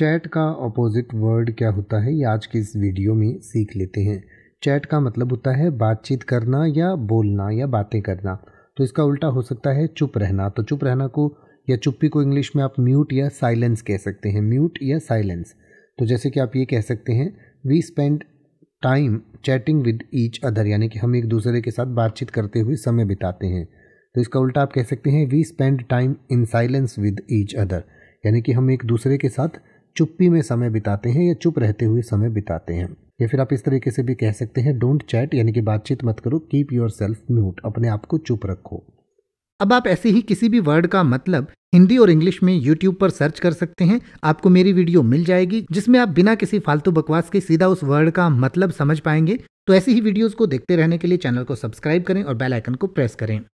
chat का opposite word क्या होता है ये आज की इस वीडियो में सीख लेते हैं चैट का मतलब होता है बातचीत करना या बोलना या बातें करना तो इसका उल्टा हो सकता है चुप रहना तो चुप रहना को या चुप्पी को इंग्लिश में आप म्यूट या साइलेंस कह सकते हैं म्यूट या साइलेंस तो जैसे कि आप ये कह सकते हैं we spend time chatting with each other यानी कि हम एक दूसरे के साथ बातचीत करते हुए समय बिताते हैं तो इसका उल्टा आप कह सकते हैं we spend time in silence with each other यानी कि हम एक दूसरे के साथ चुप्पी में समय बिताते हैं या चुप रहते हुए समय बिताते हैं या फिर आप इस तरीके से भी कह सकते हैं डोंट चैट यानी कि बातचीत मत करो कीप योर सेल्फ म्यूट अपने आप को चुप रखो अब आप ऐसे ही किसी भी वर्ड का मतलब हिंदी और इंग्लिश में यूट्यूब पर सर्च कर सकते हैं आपको मेरी वीडियो मिल जाएगी जिसमें आप बिना किसी फालतू बकवास के सीधा उस वर्ड का मतलब समझ पाएंगे तो ऐसी ही वीडियोस को देखते रहने के लिए चैनल को सब्सक्राइब करें और बेल आइकन को प्रेस करें